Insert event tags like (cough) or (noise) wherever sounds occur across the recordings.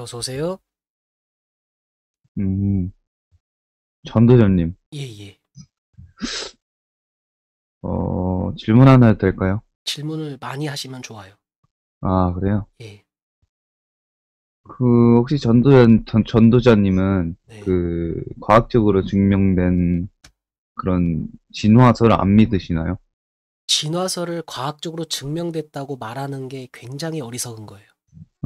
어서 오세요. 음, 전도전님. 예, 예. 어, 질문 하나 해도 될까요? 질문을 많이 하시면 좋아요. 아, 그래요? 예. 그, 혹시 전도전, 전, 전도자님은 네. 그, 과학적으로 증명된 그런 진화설을 안 믿으시나요? 진화설을 과학적으로 증명됐다고 말하는 게 굉장히 어리석은 거예요.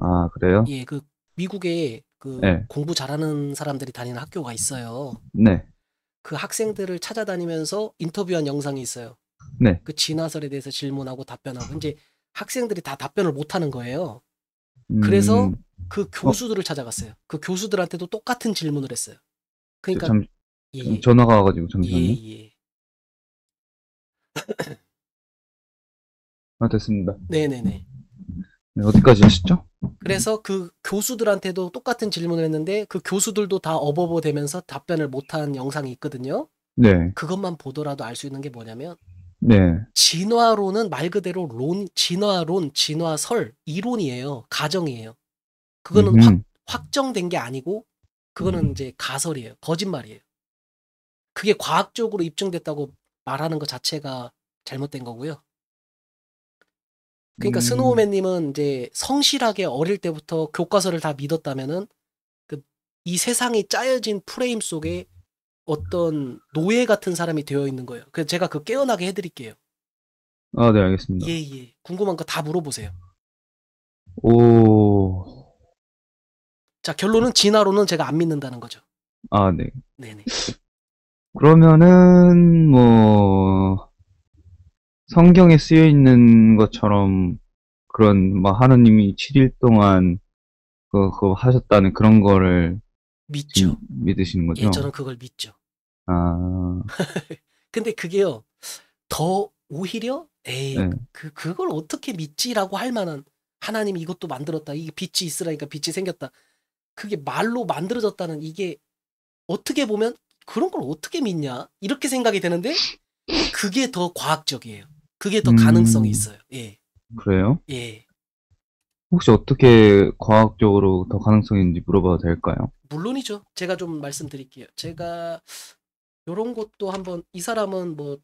아, 그래요? 예, 그 미국에 그 네. 공부 잘하는 사람들이 다니는 학교가 있어요. 네. 그 학생들을 찾아다니면서 인터뷰한 영상이 있어요. 네. 그 진화설에 대해서 질문하고 답변하고 이제 학생들이 다 답변을 못 하는 거예요. 음. 그래서 음... 그 교수들을 어? 찾아갔어요. 그 교수들한테도 똑같은 질문을 했어요. 그러니까 잠, 예. 전화가 와가지고 잠시만요. 예, 예. 아 됐습니다. 네네네. 네, 어디까지 하셨죠? 그래서 음. 그 교수들한테도 똑같은 질문을 했는데 그 교수들도 다 어버버 되면서 답변을 못한 영상이 있거든요. 네. 그것만 보더라도 알 수 있는 게 뭐냐면 네. 진화론은 말 그대로 론, 진화론, 진화설, 이론이에요. 가정이에요. 그거는 음 확, 정된게 아니고, 그거는 음. 이제 가설이에요. 거짓말이에요. 그게 과학적으로 입증됐다고 말하는 것 자체가 잘못된 거고요. 그러니까 음. 스노우맨님은 이제 성실하게 어릴 때부터 교과서를 다 믿었다면은 그 이 세상이 짜여진 프레임 속에 어떤 노예 같은 사람이 되어 있는 거예요. 그래서 제가 그 깨어나게 해드릴게요. 아, 네, 알겠습니다. 예, 예. 궁금한 거 다 물어보세요. 오. 자, 결론은 진화로는 제가 안 믿는다는 거죠. 아, 네. 네네. 그러면은 뭐 성경에 쓰여 있는 것처럼 그런 뭐 하느님이 7일 동안 그, 그거, 그 하셨다는 그런 거를 믿죠. 음, 믿으시는 거죠? 예, 저는 그걸 믿죠. 아. (laughs) 근데 그게요. 더 오히려 에이 네. 그 그걸 어떻게 믿지라고 할 만한 하나님이 이것도 만들었다. 이게 빛이 있으라니까 빛이 생겼다. 그게 말로 만들어졌다는 이게 어떻게 보면 그런 걸 어떻게 믿냐 이렇게 생각이 되는데 그게 더 과학적이에요. 그게 더 음... 가능성이 있어요. 예. 그래요? 예. 혹시 어떻게 과학적으로 더 가능성이 있는지 물어봐도 될까요? 물론이죠. 제가 좀 말씀드릴게요. 제가 이런 것도 한번 이 사람은 뭐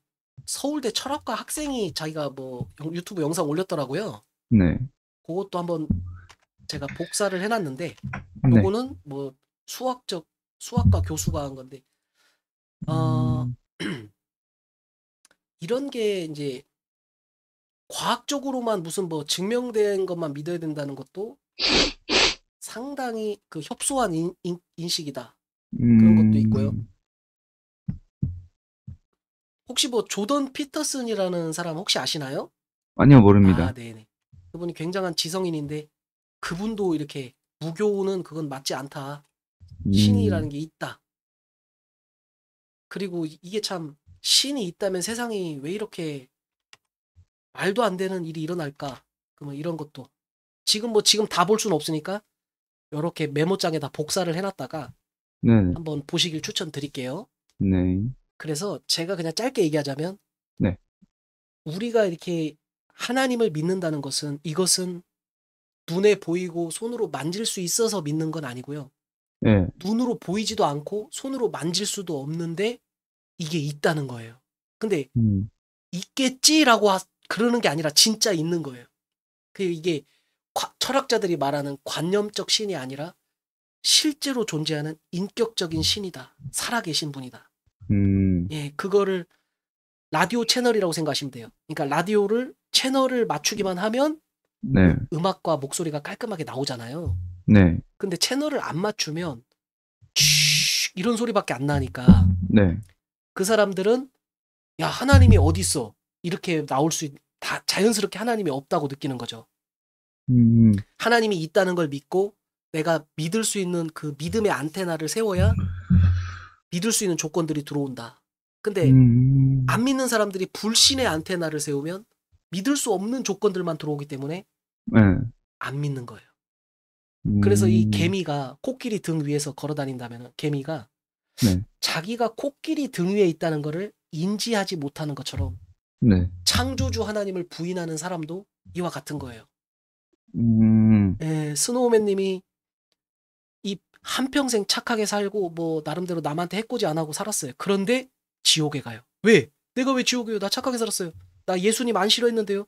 서울대 철학과 학생이 자기가 뭐 유튜브 영상 올렸더라고요. 네. 그것도 한번 제가 복사를 해놨는데 네. 요거는 네. 뭐 수학적 수학과 교수가 한 건데 어 음... (clears throat) 이런 게 이제 과학적으로만 무슨 뭐 증명된 것만 믿어야 된다는 것도 상당히 그 협소한 인, 인, 식이다 그런 것도 음. 있고요. 혹시 뭐 조던 피터슨이라는 사람 혹시 아시나요? 아니요 모릅니다. 아, 네네. 그분이 굉장한 지성인인데 그분도 이렇게 무교는 그건 맞지 않다. 신이라는 음. 게 있다. 그리고 이게 참 신이 있다면 세상이 왜 이렇게 말도 안 되는 일이 일어날까? 그러면 뭐 이런 것도 지금 뭐 지금 다 볼 수는 없으니까 이렇게 메모장에다 복사를 해놨다가 네. 한번 보시길 추천드릴게요. 네. 그래서 제가 그냥 짧게 얘기하자면 네. 우리가 이렇게 하나님을 믿는다는 것은 이것은 눈에 보이고 손으로 만질 수 있어서 믿는 건 아니고요. 네. 눈으로 보이지도 않고 손으로 만질 수도 없는데 이게 있다는 거예요. 근데 음. 있겠지라고 그러는 게 아니라 진짜 있는 거예요. 그 이게 철학자들이 말하는 관념적 신이 아니라 실제로 존재하는 인격적인 신이다. 살아계신 분이다. 음. 예, 그거를 라디오 채널이라고 생각하시면 돼요. 그러니까 라디오를 채널을 맞추기만 하면 네. 음악과 목소리가 깔끔하게 나오잖아요. 네. 근데 채널을 안 맞추면 이런 소리밖에 안 나니까 네. 그 사람들은 야 하나님이 어디 있어? 이렇게 나올 수 있, 다 자연스럽게 하나님이 없다고 느끼는 거죠. 음. 하나님이 있다는 걸 믿고 내가 믿을 수 있는 그 믿음의 안테나를 세워야 믿을 수 있는 조건들이 들어온다. 근데 음. 안 믿는 사람들이 불신의 안테나를 세우면 믿을 수 없는 조건들만 들어오기 때문에 네. 안 믿는 거예요. 음. 그래서 이 개미가 코끼리 등 위에서 걸어 다닌다면 개미가 네. 자기가 코끼리 등 위에 있다는 것을 인지하지 못하는 것처럼 네. 창조주 하나님을 부인하는 사람도 이와 같은 거예요. 음. 예, 스노우맨 님이 이 한평생 착하게 살고 뭐 나름대로 남한테 해코지 안 하고 살았어요. 그런데 지옥에 가요. 왜? 내가 왜지옥에요나 착하게 살았어요. 나 예수님 안 싫어했는데요.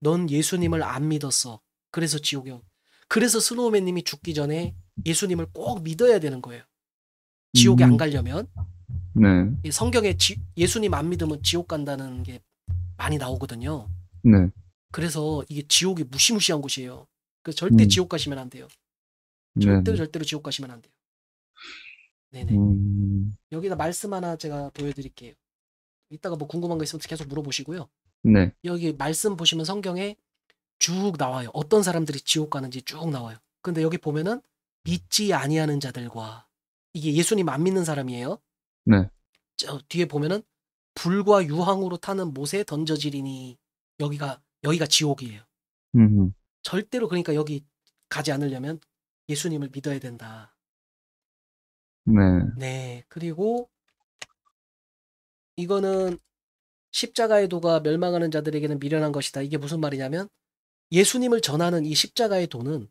넌 예수님을 안 믿었어. 그래서 지옥에 온. 그래서 스노우맨 님이 죽기 전에 예수님을 꼭 믿어야 되는 거예요. 지옥에 음. 안 가려면. 네. 성경에 지, 예수님 안 믿으면 지옥 간다는 게 많이 나오거든요. 네. 그래서 이게 지옥이 무시무시한 곳이에요. 그 절대 음. 지옥 가시면 안 돼요. 네, 절대로 네. 절대로 지옥 가시면 안 돼요. 네네. 음... 여기다 말씀 하나 제가 보여드릴게요. 이따가 뭐 궁금한 거 있으면 계속 물어보시고요. 네. 여기 말씀 보시면 성경에 쭉 나와요. 어떤 사람들이 지옥 가는지 쭉 나와요. 근데 여기 보면은 믿지 아니하는 자들과 이게 예수님 안 믿는 사람이에요. 네. 저 뒤에 보면은 불과 유황으로 타는 못에 던져지리니 여기가 여기가 지옥이에요. 음. 절대로 그러니까 여기 가지 않으려면 예수님을 믿어야 된다. 네. 네. 그리고 이거는 십자가의 도가 멸망하는 자들에게는 미련한 것이다. 이게 무슨 말이냐면 예수님을 전하는 이 십자가의 도는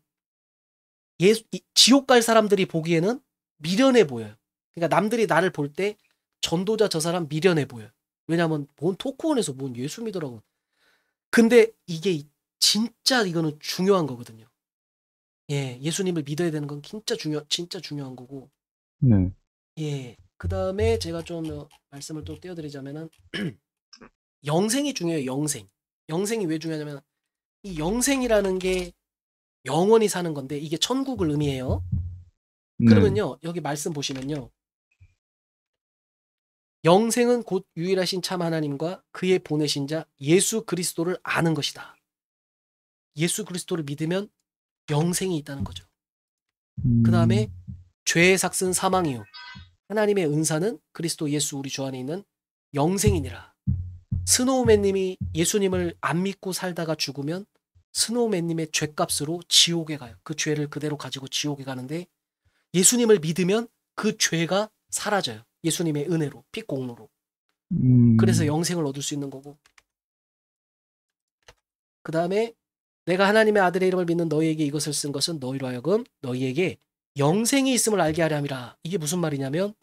예수, 이, 지옥 갈 사람들이 보기에는 미련해 보여요. 그러니까 남들이 나를 볼때 전도자 저 사람 미련해 보여왜냐면뭔 토크원에서 뭔 예수 믿으라고. 근데 이게 진짜 이거는 중요한 거거든요. 예, 예수님을 믿어야 되는 건 진짜 중요, 진짜 중요한 거고. 네. 예. 그 다음에 제가 좀 어, 말씀을 또 떼어드리자면은 (clears throat) 영생이 중요해요. 영생. 영생이 왜 중요하냐면 이 영생이라는 게 영원히 사는 건데 이게 천국을 의미해요. 네. 그러면요 여기 말씀 보시면요 영생은 곧 유일하신 참 하나님과 그의 보내신 자 예수 그리스도를 아는 것이다. 예수 그리스도를 믿으면 영생이 있다는 거죠. 음. 그 다음에 죄의 삭은 사망이요. 하나님의 은사는 그리스도 예수 우리 주 안에 있는 영생이니라. 스노우맨님이 예수님을 안 믿고 살다가 죽으면 스노우맨님의 죄값으로 지옥에 가요. 그 죄를 그대로 가지고 지옥에 가는데 예수님을 믿으면 그 죄가 사라져요. 예수님의 은혜로 피공로로 음. 그래서 영생을 얻을 수 있는 거고 그 다음에 내가 하나님의 아들의 이름을 믿는 너희에게 이것을 쓴 것은 너희로 하여금 너희에게 영생이 있음을 알게 하려 함이라 이게 무슨 말이냐면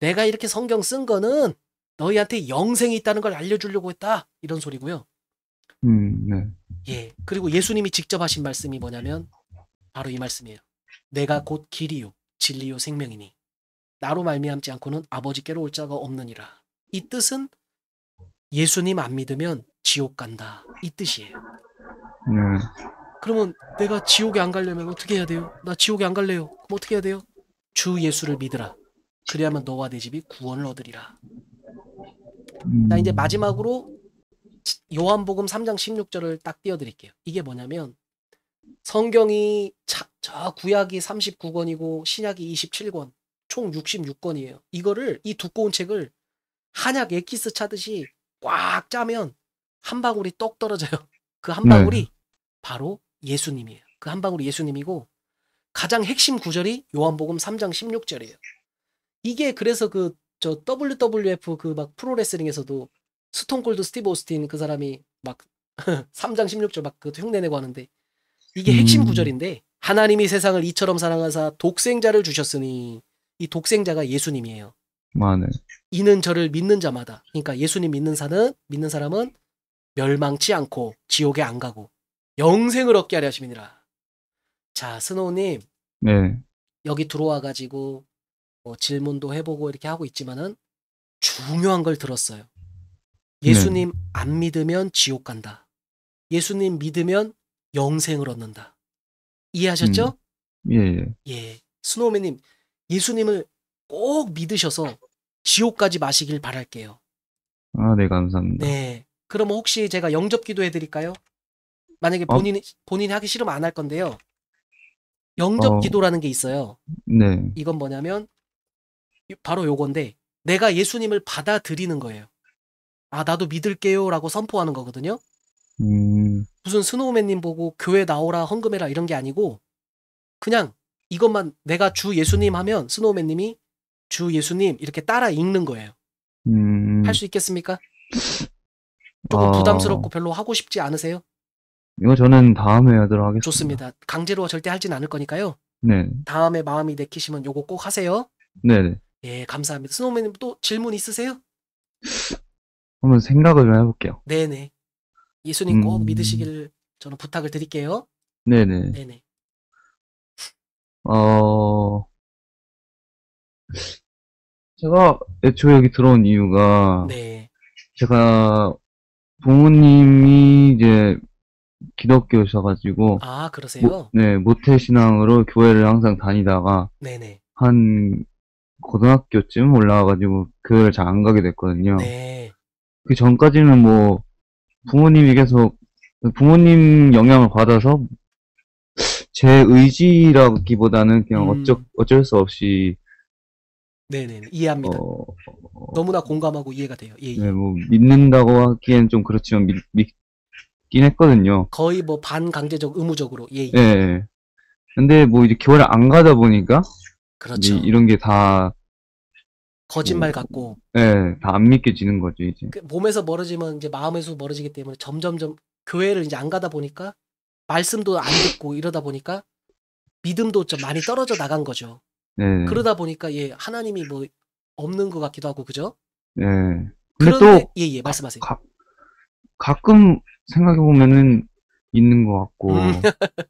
내가 이렇게 성경 쓴 거는 너희한테 영생이 있다는 걸 알려주려고 했다 이런 소리고요 음, 네. 예 그리고 예수님이 직접 하신 말씀이 뭐냐면 바로 이 말씀이에요 내가 곧 길이요 진리요 생명이니 나로 말미암지 않고는 아버지께로 올 자가 없느니라. 이 뜻은 예수님 안 믿으면 지옥 간다. 이 뜻이에요. 음. 그러면 내가 지옥에 안 가려면 어떻게 해야 돼요? 나 지옥에 안 갈래요. 그럼 어떻게 해야 돼요? 주 예수를 믿으라. 그래야만 너와 내 집이 구원을 얻으리라. 나 이제 음. 마지막으로 요한복음 3장 16절을 딱 띄워드릴게요. 이게 뭐냐면 성경이 자, 저 구약이 39권이고 신약이 27권 총 66권이에요. 이거를 이 두꺼운 책을 한약 에키스 차듯이 꽉 짜면 한 방울이 떡 떨어져요. (laughs) 그한 네. 방울이 네. 바로 예수님이에요. 그 한 방울이 예수님이고 가장 핵심 구절이 요한복음 3장 16절이에요. 이게 그래서 그 저 WWF 그 막 프로레슬링에서도 스톤골드 스티브 오스틴 그 사람이 막 3장 16절 막 그 흉내내고 하는데 이게 핵심 음. 구절인데 하나님이 세상을 이처럼 사랑하사 독생자를 주셨으니 이 독생자가 예수님이에요. 아, 네. 이는 저를 믿는 자마다. 그러니까 예수님 믿는 사는 믿는 사람은 멸망치 않고 지옥에 안 가고 영생을 얻게 하려 하심이니라. 자, 스노우님. 네. 여기 들어와 가지고 뭐 질문도 해보고 이렇게 하고 있지만은 중요한 걸 들었어요. 네. 예수님 네. 안 믿으면 지옥 간다. 예수님 믿으면 영생을 얻는다. 이해하셨죠? 음. 예, 예. 예. 스노우맨님, 예수님을 꼭 믿으셔서 지옥까지 마시길 바랄게요. 아, 네, 감사합니다. 네. 그럼 혹시 제가 영접 기도 해드릴까요? 만약에 어? 본인이, 어? 본인이 하기 싫으면 안 할 건데요. 영접 어... 기도라는 게 있어요. 네. 이건 뭐냐면, 바로 요건데, 내가 예수님을 받아들이는 거예요. 아, 나도 믿을게요. 라고 선포하는 거거든요. 음... 무슨 스노우맨님 보고 교회 나오라, 헌금해라 이런 게 아니고, 그냥 이것만 내가 주 예수님 하면 스노우맨님이 주 예수님 이렇게 따라 읽는 거예요. 음... 할수 있겠습니까? 조금 아... 부담스럽고 별로 하고 싶지 않으세요? 이거 저는 다음에 하도록 하겠습니다. 좋습니다. 강제로 절대 하진 않을 거니까요. 네. 다음에 마음이 내키시면 요거 꼭 하세요. 네. 네. 예, 감사합니다. 스노우맨님 또 질문 있으세요? 한번 생각을 좀 해볼게요. 네네. 예수님 꼭 음... 믿으시길 저는 부탁을 드릴게요. 네, 네. 네네. 네네. 어, 제가 애초에 여기 들어온 이유가, 네. 제가 부모님이 이제 기독교셔가지고, 아, 그러세요? 모, 네, 모태신앙으로 교회를 항상 다니다가, 네네. 한 고등학교쯤 올라와가지고 교회를 잘 안 가게 됐거든요. 네. 그 전까지는 뭐, 부모님이 계속 부모님 영향을 받아서 제 의지라기보다는 그냥 음. 어쩌, 어쩔 수 없이 네네 이해합니다. 어, 어, 너무나 공감하고 이해가 돼요. 예, 예. 네, 뭐 믿는다고 하기엔 좀 그렇지만 믿, 믿긴 했거든요. 거의 뭐 반강제적 의무적으로 예. 예. 네. 예. 근데 뭐 이제 교회를 안 가다 보니까 그렇죠. 이런 게 다 거짓말 뭐, 같고 예, 네, 다 안 믿겨지는 거죠 이제. 그 몸에서 멀어지면 이제 마음에서 멀어지기 때문에 점점점 교회를 이제 안 가다 보니까 말씀도 안 듣고 이러다 보니까 믿음도 좀 많이 떨어져 나간 거죠. 네. 그러다 보니까 예 하나님이 뭐 없는 것 같기도 하고 그죠? 네. 그런데 예예 예, 말씀하세요. 가, 가끔 생각해 보면은 있는 것 같고. 음.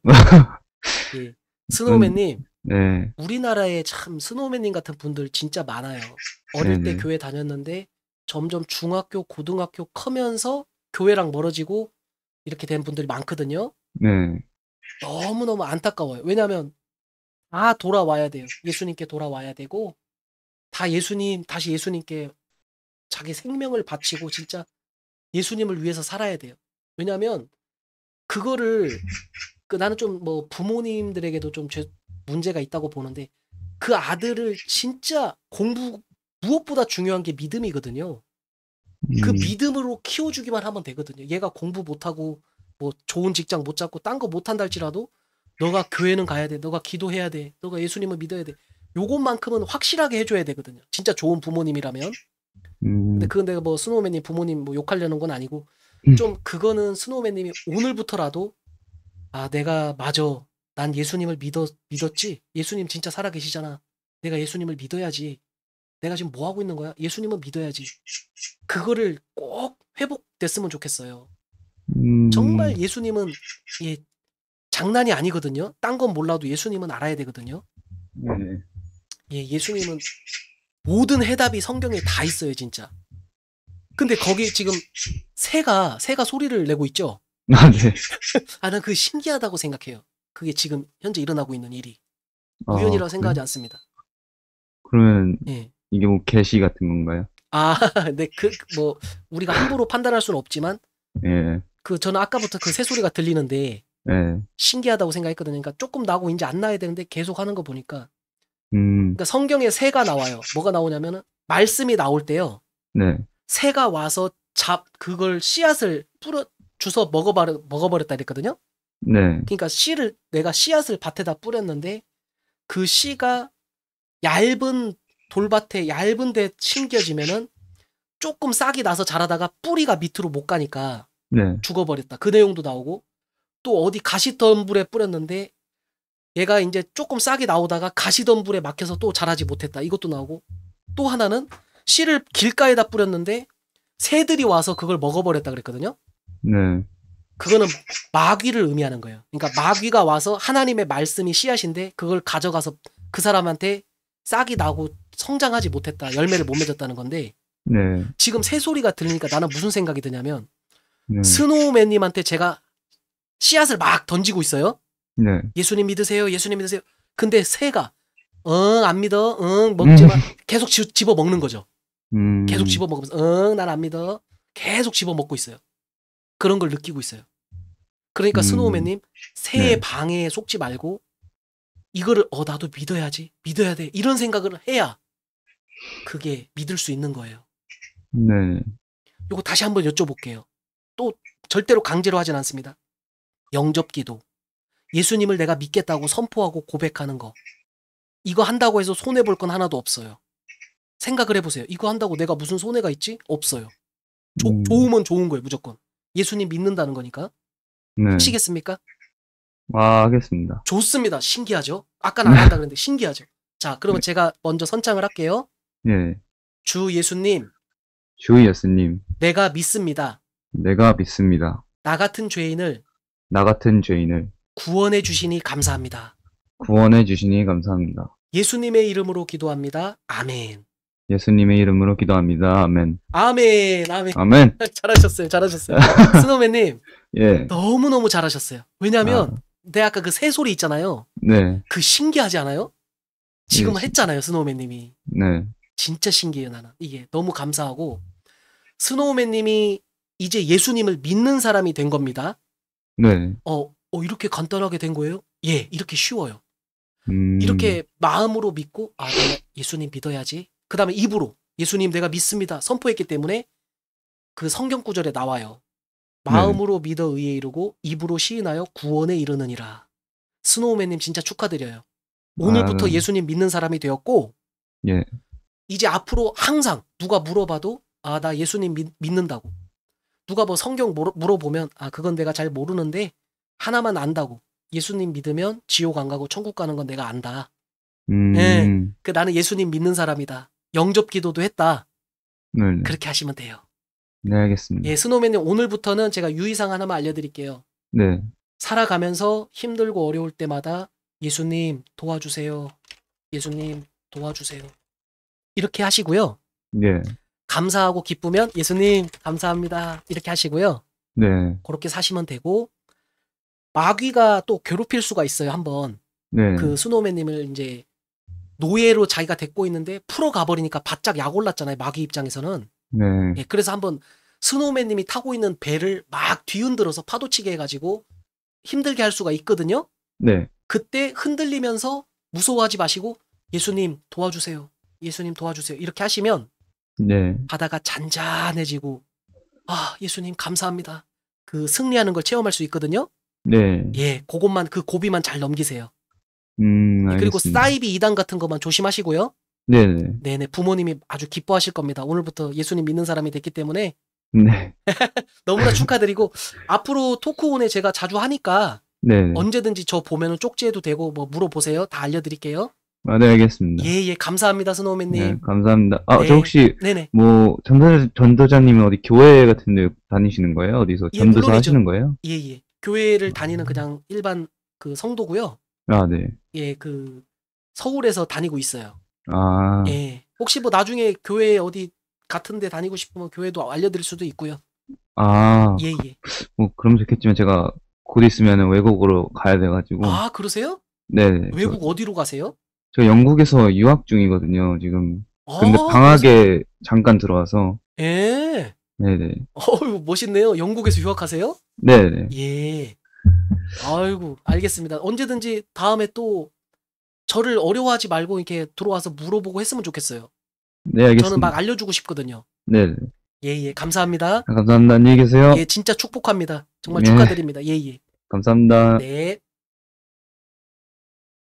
(laughs) (laughs) 예. 스노우맨님. 네. 우리나라에 참 스노우맨님 같은 분들 진짜 많아요. 어릴 네네. 때 교회 다녔는데 점점 중학교, 고등학교 커면서 교회랑 멀어지고 이렇게 된 분들이 많거든요. 네. 너무너무 안타까워요. 왜냐하면 아 돌아와야 돼요. 예수님께 돌아와야 되고 다 예수님 다시 예수님께 자기 생명을 바치고 진짜 예수님을 위해서 살아야 돼요. 왜냐하면 그거를 그 나는 좀 뭐 부모님들에게도 좀 죄, 문제가 있다고 보는데 그 아들을 진짜 공부 무엇보다 중요한 게 믿음이거든요. 그 음. 믿음으로 키워주기만 하면 되거든요. 얘가 공부 못하고 뭐 좋은 직장 못 잡고 딴 거 못 한다 할지라도 너가 교회는 가야 돼. 너가 기도해야 돼. 너가 예수님을 믿어야 돼. 요것만큼은 확실하게 해줘야 되거든요. 진짜 좋은 부모님이라면. 음. 근데 그건 내가 뭐 스노우맨님 부모님 뭐 욕하려는 건 아니고 음. 좀 그거는 스노우맨님이 오늘부터라도 아 내가 맞어 난 예수님을 믿어 믿었지. 예수님 진짜 살아계시잖아. 내가 예수님을 믿어야지. 내가 지금 뭐 하고 있는 거야? 예수님은 믿어야지. 그거를 꼭 회복됐으면 좋겠어요. 음. 정말 예수님은 예, 장난이 아니거든요. 딴 건 몰라도 예수님은 알아야 되거든요. 네. 예, 예수님은 모든 해답이 성경에 다 있어요, 진짜. 근데 거기 지금 새가 새가 소리를 내고 있죠. 아, 네. (laughs) 아, 난그 신기하다고 생각해요. 그게 지금 현재 일어나고 있는 일이 아, 우연이라고 아, 생각하지 그 않습니다. 그러면 예. 이게 뭐 개시 같은 건가요? 아, (laughs) 네, 그 뭐 우리가 함부로 판단할 수는 없지만, 예. 그 저는 아까부터 그 새소리가 들리는데 네. 신기하다고 생각했거든요. 그러니까 조금 나고 이제 안 나야 되는데 계속 하는 거 보니까 음. 그러니까 성경에 새가 나와요. 뭐가 나오냐면은 말씀이 나올 때요. 네. 새가 와서 잡 그걸 씨앗을 뿌려 주워 먹어버려 먹어버렸다 그랬거든요. 네. 그러니까 씨를 내가 씨앗을 밭에다 뿌렸는데 그 씨가 얇은 돌밭에 얇은 데 심겨지면은 조금 싹이 나서 자라다가 뿌리가 밑으로 못 가니까 네. 죽어버렸다. 그 내용도 나오고 또 어디 가시덤불에 뿌렸는데 얘가 이제 조금 싹이 나오다가 가시덤불에 막혀서 또 자라지 못했다. 이것도 나오고 또 하나는 씨를 길가에다 뿌렸는데 새들이 와서 그걸 먹어버렸다 그랬거든요. 네. 그거는 마귀를 의미하는 거예요. 그러니까 마귀가 와서 하나님의 말씀이 씨앗인데 그걸 가져가서 그 사람한테 싹이 나고 성장하지 못했다. 열매를 못 맺었다는 건데 네. 지금 새소리가 들리니까 나는 무슨 생각이 드냐면 네. 스노우맨님한테 제가 씨앗을 막 던지고 있어요. 네. 예수님 믿으세요. 예수님 믿으세요. 근데 새가 응 안 믿어. 응 먹지 음. 마. 계속 집어 먹는 거죠. 음. 계속 집어 먹으면서 응 난 안 믿어. 계속 집어 먹고 있어요. 그런 걸 느끼고 있어요. 그러니까 음. 스노우맨님 새의 네. 방해에 속지 말고 이거를 어 나도 믿어야지 믿어야 돼 이런 생각을 해야 그게 믿을 수 있는 거예요. 네. 요거 다시 한번 여쭤볼게요. 또 절대로 강제로 하진 않습니다. 영접 기도. 예수님을 내가 믿겠다고 선포하고 고백하는 거. 이거 한다고 해서 손해볼 건 하나도 없어요. 생각을 해보세요. 이거 한다고 내가 무슨 손해가 있지? 없어요. 조, 음. 좋으면 좋은 거예요, 무조건. 예수님 믿는다는 거니까. 네. 하시겠습니까? 아, 하겠습니다. 좋습니다. 신기하죠? 아까는 안 한다 그랬는데 신기하죠? 자, 그러면 네. 제가 먼저 선창을 할게요. 네. 주 예수님. 주 예수님. 내가 믿습니다. 내가 믿습니다. 나 같은 죄인을 나 같은 죄인을 구원해 주시니 감사합니다. 구원해 주시니 감사합니다. 예수님의 이름으로 기도합니다. 아멘. 예수님의 이름으로 기도합니다. 아멘. 아멘. 아멘. 아멘. (laughs) 잘하셨어요. 잘하셨어요. (laughs) 스노맨님. 예. 너무 너무 잘하셨어요. 왜냐하면 아. 내 아까 그새 소리 있잖아요. 네. 그 신기하지 않아요? 지금 예. 했잖아요, 스노우맨님이. 네. 진짜 신기해요, 나는. 이게 너무 감사하고 스노우맨님이 이제 예수님을 믿는 사람이 된 겁니다. 네. 어, 어 이렇게 간단하게 된 거예요? 예, 이렇게 쉬워요. 음... 이렇게 마음으로 믿고 아 예수님 믿어야지. 그 다음에 입으로 예수님 내가 믿습니다 선포했기 때문에 그 성경 구절에 나와요. 네. 마음으로 네. 믿어 의에 이르고 입으로 시인하여 구원에 이르느니라. 스노우맨님 진짜 축하드려요. 오늘부터 아... 예수님 믿는 사람이 되었고 예. 이제 앞으로 항상 누가 물어봐도 아나 예수님 믿, 는다고 누가 뭐 성경 물어보면 아 그건 내가 잘 모르는데 하나만 안다고 예수님 믿으면 지옥 안 가고 천국 가는 건 내가 안다. 음. 예, 그 나는 예수님 믿는 사람이다. 영접 기도도 했다. 네, 네. 그렇게 하시면 돼요. 네 알겠습니다. 예, 스노맨님 오늘부터는 제가 유의사항 하나만 알려드릴게요. 네. 살아가면서 힘들고 어려울 때마다 예수님 도와주세요. 예수님 도와주세요. 이렇게 하시고요. 네. 감사하고 기쁘면 예수님 감사합니다 이렇게 하시고요. 네. 그렇게 사시면 되고 마귀가 또 괴롭힐 수가 있어요 한번 네. 그수노우맨님을 이제 노예로 자기가 데리고 있는데 풀어 가버리니까 바짝 약 올랐잖아요 마귀 입장에서는. 네. 예, 그래서 한번 스노우맨님이 타고 있는 배를 막 뒤흔들어서 파도치게 해가지고 힘들게 할 수가 있거든요. 네. 그때 흔들리면서 무서워하지 마시고 예수님 도와주세요. 예수님 도와주세요. 이렇게 하시면 네. 바다가 잔잔해지고 아 예수님 감사합니다. 그 승리하는 걸 체험할 수 있거든요. 네. 예, 그것만 그 고비만 잘 넘기세요. 음, 알 예, 그리고 사이비 이단 같은 것만 조심하시고요. 네네. 네네 부모님이 아주 기뻐하실 겁니다. 오늘부터 예수님 믿는 사람이 됐기 때문에 네. (laughs) 너무나 축하드리고 앞으로 토크온에 제가 자주 하니까 네네. 언제든지 저 보면은 쪽지해도 되고 뭐 물어보세요. 다 알려드릴게요. 아, 네, 알겠습니다. 예, 예, 감사합니다, 스노우맨님. 네, 감사합니다. 아, 네. 저 혹시, 네네. 뭐, 전도자, 전도자님은 어디 교회 같은 데 다니시는 거예요? 어디서 예, 전도사 물론이죠. 하시는 거예요? 예, 예. 교회를 다니는 그냥 일반 그 성도고요. 아, 네. 예, 그, 서울에서 다니고 있어요. 아. 예. 혹시 뭐 나중에 교회 어디 같은 데 다니고 싶으면 교회도 알려드릴 수도 있고요. 아. 예, 예. 뭐, 그럼 좋겠지만 제가 곧 있으면 외국으로 가야 돼가지고. 아, 그러세요? 네. 외국 어디로 가세요? 저 영국에서 유학 중이거든요, 지금. 근데 아, 방학에 잠깐 들어와서. 예. 네네. 어유 멋있네요. 영국에서 유학하세요? 네네. 예. 아이고, 알겠습니다. 언제든지 다음에 또 저를 어려워하지 말고 이렇게 들어와서 물어보고 했으면 좋겠어요. 네, 알겠습니다. 저는 막 알려주고 싶거든요. 네 예, 예. 감사합니다. 아, 감사합니다. 안녕히 계세요. 예, 진짜 축복합니다. 정말 네. 축하드립니다. 예, 예. 감사합니다. 네.